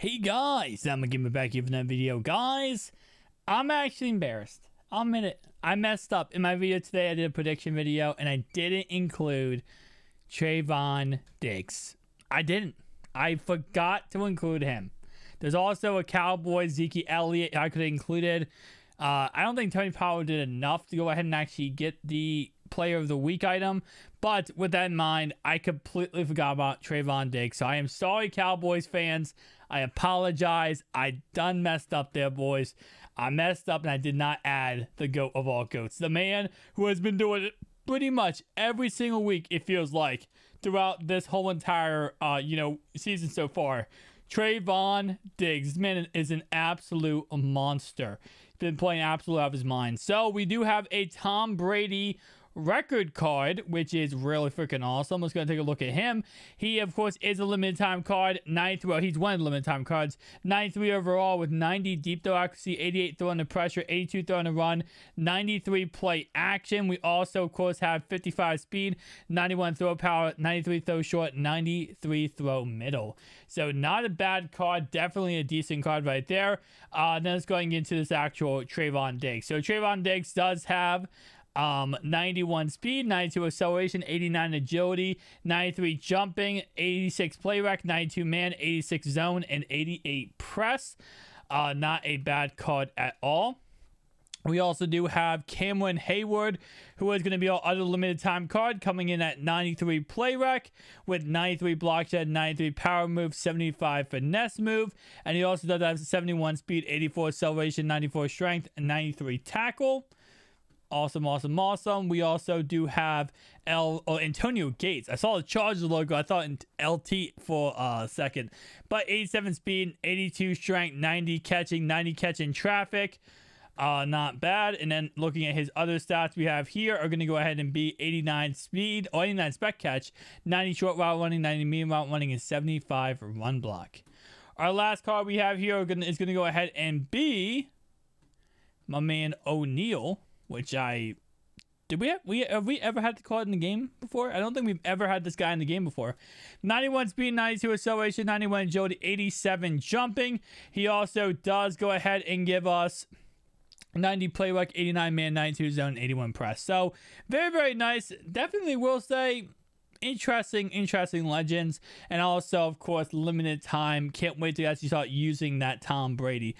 Hey guys, I'm gonna give me back here for that video. Guys, I'm actually embarrassed. I'll admit it. I messed up. In my video today, I did a prediction video and I didn't include Trayvon Diggs. I didn't. I forgot to include him. There's also a Cowboy, Zeke Elliott I could have included. Uh, I don't think Tony Pollard did enough to go ahead and actually get the player of the week item. But with that in mind, I completely forgot about Trayvon Diggs. So I am sorry, Cowboys fans. I apologize. I done messed up there, boys. I messed up and I did not add the goat of all goats. The man who has been doing it pretty much every single week, it feels like, throughout this whole entire uh, you know, season so far. Trayvon Diggs, this man is an absolute monster. He's been playing absolutely out of his mind. So we do have a Tom Brady record card, which is really freaking awesome. Let's go and take a look at him. He, of course, is a limited time card. Ninth, well, he's one of the limited time cards. 93 overall with 90 deep throw accuracy, 88 throw under pressure, 82 throw under run, 93 play action. We also, of course, have 55 speed, 91 throw power, 93 throw short, 93 throw middle. So not a bad card. Definitely a decent card right there. Uh, then let's go and get into this actual Trayvon Diggs. So Trayvon Diggs does have um, 91 speed, 92 acceleration, 89 agility, 93 jumping, 86 play rec, 92 man, 86 zone, and 88 press. Uh, not a bad card at all. We also do have Cameron Hayward, who is going to be our other limited time card, coming in at 93 play rec with 93 block shed, 93 power move, 75 finesse move, and he also does have 71 speed, 84 acceleration, 94 strength, and 93 tackle. Awesome, awesome, awesome. We also do have L oh, Antonio Gates. I saw the Chargers logo. I thought LT for a second. But 87 speed, 82 strength, 90 catching, 90 catching traffic. Uh, not bad. And then looking at his other stats we have here are going to go ahead and be 89 speed, or 89 spec catch, 90 short route running, 90 medium route running, and 75 run block. Our last card we have here gonna, is going to go ahead and be my man O'Neal which I did we have, we have we ever had to call it in the game before? I don't think we've ever had this guy in the game before. 91 speed, 92 acceleration, 91 agility, 87 jumping. He also does go ahead and give us 90 play 89 man, 92 zone, 81 press. So very very nice. Definitely will say interesting, interesting legends, and also of course limited time. Can't wait to actually start using that Tom Brady.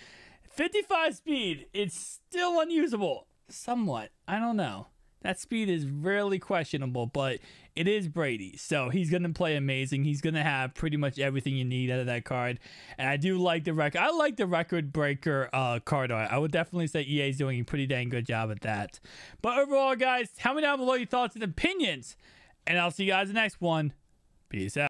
55 speed, it's still unusable somewhat. I don't know. That speed is really questionable, but it is Brady. So he's going to play amazing. He's going to have pretty much everything you need out of that card. And I do like the record. I like the record breaker uh, card art. I would definitely say EA is doing a pretty dang good job at that. But overall, guys, tell me down below your thoughts and opinions. And I'll see you guys in the next one. Peace out.